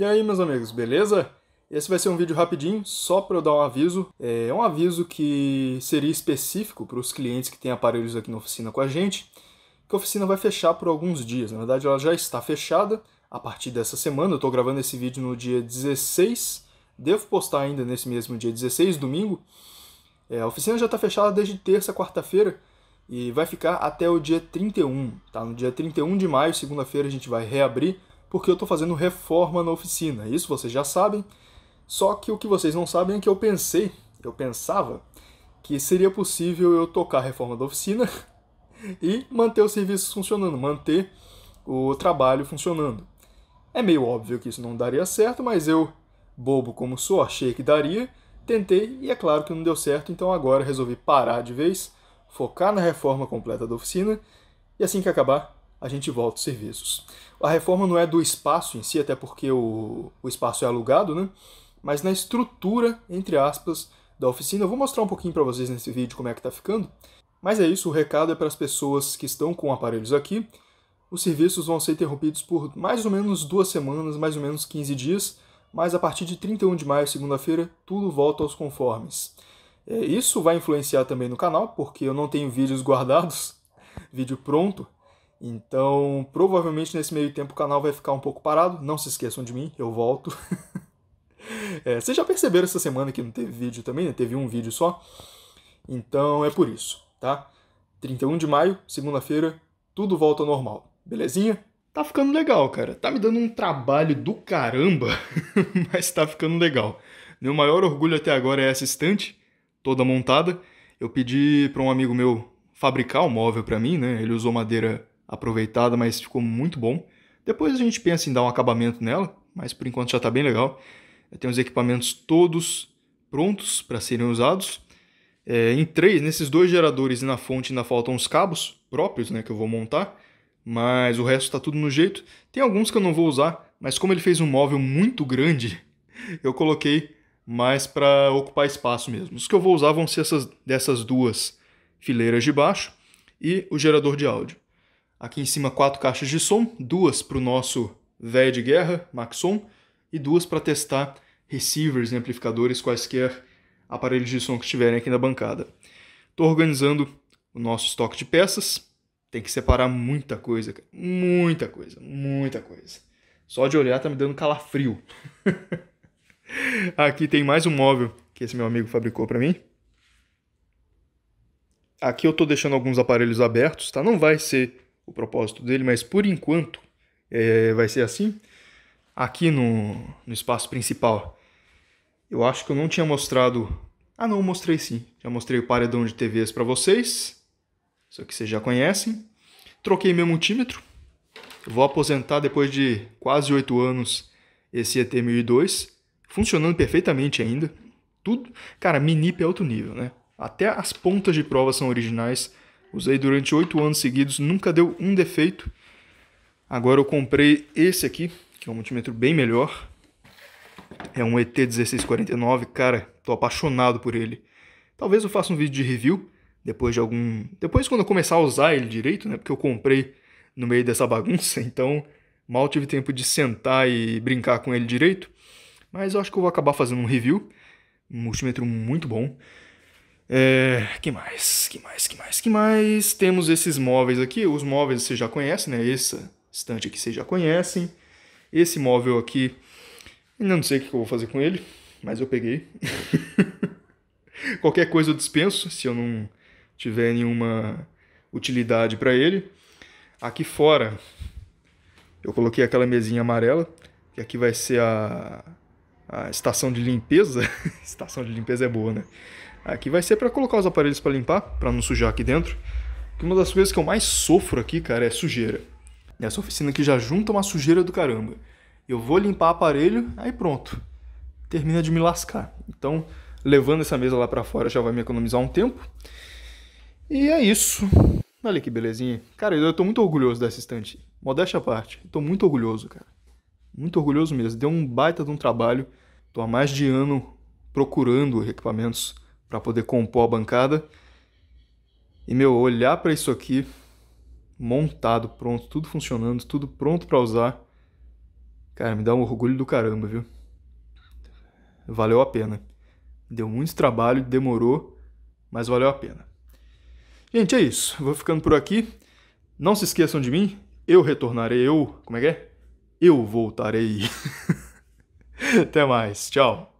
E aí, meus amigos, beleza? Esse vai ser um vídeo rapidinho, só para eu dar um aviso. É, é um aviso que seria específico para os clientes que têm aparelhos aqui na oficina com a gente, que a oficina vai fechar por alguns dias. Na verdade, ela já está fechada a partir dessa semana. Eu estou gravando esse vídeo no dia 16, devo postar ainda nesse mesmo dia 16, domingo. É, a oficina já está fechada desde terça, quarta-feira, e vai ficar até o dia 31, tá? No dia 31 de maio, segunda-feira, a gente vai reabrir porque eu estou fazendo reforma na oficina. Isso vocês já sabem. Só que o que vocês não sabem é que eu pensei, eu pensava que seria possível eu tocar a reforma da oficina e manter os serviços funcionando, manter o trabalho funcionando. É meio óbvio que isso não daria certo, mas eu, bobo como sou, achei que daria, tentei e é claro que não deu certo, então agora resolvi parar de vez, focar na reforma completa da oficina e assim que acabar, a gente volta os serviços. A reforma não é do espaço em si, até porque o, o espaço é alugado, né? mas na estrutura, entre aspas, da oficina. Eu vou mostrar um pouquinho para vocês nesse vídeo como é que está ficando. Mas é isso, o recado é para as pessoas que estão com aparelhos aqui. Os serviços vão ser interrompidos por mais ou menos duas semanas, mais ou menos 15 dias, mas a partir de 31 de maio, segunda-feira, tudo volta aos conformes. É, isso vai influenciar também no canal, porque eu não tenho vídeos guardados, vídeo pronto, então, provavelmente nesse meio tempo o canal vai ficar um pouco parado. Não se esqueçam de mim, eu volto. é, vocês já perceberam essa semana que não teve vídeo também, né? Teve um vídeo só. Então é por isso, tá? 31 de maio, segunda-feira, tudo volta ao normal. Belezinha? Tá ficando legal, cara. Tá me dando um trabalho do caramba, mas tá ficando legal. Meu maior orgulho até agora é essa estante, toda montada. Eu pedi para um amigo meu fabricar o um móvel para mim, né? Ele usou madeira aproveitada, mas ficou muito bom. Depois a gente pensa em dar um acabamento nela, mas por enquanto já está bem legal. Tem os equipamentos todos prontos para serem usados. É, em três, nesses dois geradores e na fonte ainda faltam os cabos próprios né, que eu vou montar, mas o resto está tudo no jeito. Tem alguns que eu não vou usar, mas como ele fez um móvel muito grande, eu coloquei mais para ocupar espaço mesmo. Os que eu vou usar vão ser essas, dessas duas fileiras de baixo e o gerador de áudio. Aqui em cima, quatro caixas de som, duas para o nosso velho de guerra, Maxon, e duas para testar receivers e amplificadores, quaisquer aparelhos de som que estiverem aqui na bancada. Estou organizando o nosso estoque de peças. Tem que separar muita coisa, muita coisa, muita coisa. Só de olhar tá me dando calafrio. Aqui tem mais um móvel que esse meu amigo fabricou para mim. Aqui eu estou deixando alguns aparelhos abertos, tá? Não vai ser o propósito dele, mas por enquanto é, vai ser assim. Aqui no, no espaço principal, eu acho que eu não tinha mostrado. Ah, não, mostrei sim. Já mostrei o paredão de TVs para vocês. Isso que vocês já conhecem. Troquei meu multímetro. Eu vou aposentar depois de quase oito anos esse ET1002. Funcionando perfeitamente ainda. Tudo. Cara, mini é outro nível, né? Até as pontas de prova são originais Usei durante oito anos seguidos, nunca deu um defeito. Agora eu comprei esse aqui, que é um multímetro bem melhor. É um ET1649, cara, tô apaixonado por ele. Talvez eu faça um vídeo de review, depois de algum... Depois quando eu começar a usar ele direito, né, porque eu comprei no meio dessa bagunça, então mal tive tempo de sentar e brincar com ele direito. Mas eu acho que eu vou acabar fazendo um review, um multímetro muito bom. É, que mais? Que mais? Que mais? Que mais? Temos esses móveis aqui. Os móveis vocês já conhecem, né? Essa estante aqui vocês já conhecem. Esse móvel aqui, não sei o que eu vou fazer com ele, mas eu peguei. Qualquer coisa eu dispenso, se eu não tiver nenhuma utilidade para ele. Aqui fora, eu coloquei aquela mesinha amarela, que aqui vai ser a a estação de limpeza. estação de limpeza é boa, né? Aqui vai ser para colocar os aparelhos para limpar, para não sujar aqui dentro. Porque uma das coisas que eu mais sofro aqui, cara, é sujeira. Essa oficina aqui já junta uma sujeira do caramba. Eu vou limpar o aparelho, aí pronto. Termina de me lascar. Então, levando essa mesa lá para fora já vai me economizar um tempo. E é isso. Olha que belezinha. Cara, eu tô muito orgulhoso dessa estante. Modéstia à parte. tô muito orgulhoso, cara. Muito orgulhoso mesmo. Deu um baita de um trabalho. Estou há mais de ano procurando equipamentos para poder compor a bancada. E meu, olhar para isso aqui montado, pronto, tudo funcionando, tudo pronto para usar. Cara, me dá um orgulho do caramba, viu? Valeu a pena. Deu muito trabalho, demorou, mas valeu a pena. Gente, é isso. Vou ficando por aqui. Não se esqueçam de mim. Eu retornarei, eu. Como é que é? Eu voltarei. Até mais. Tchau.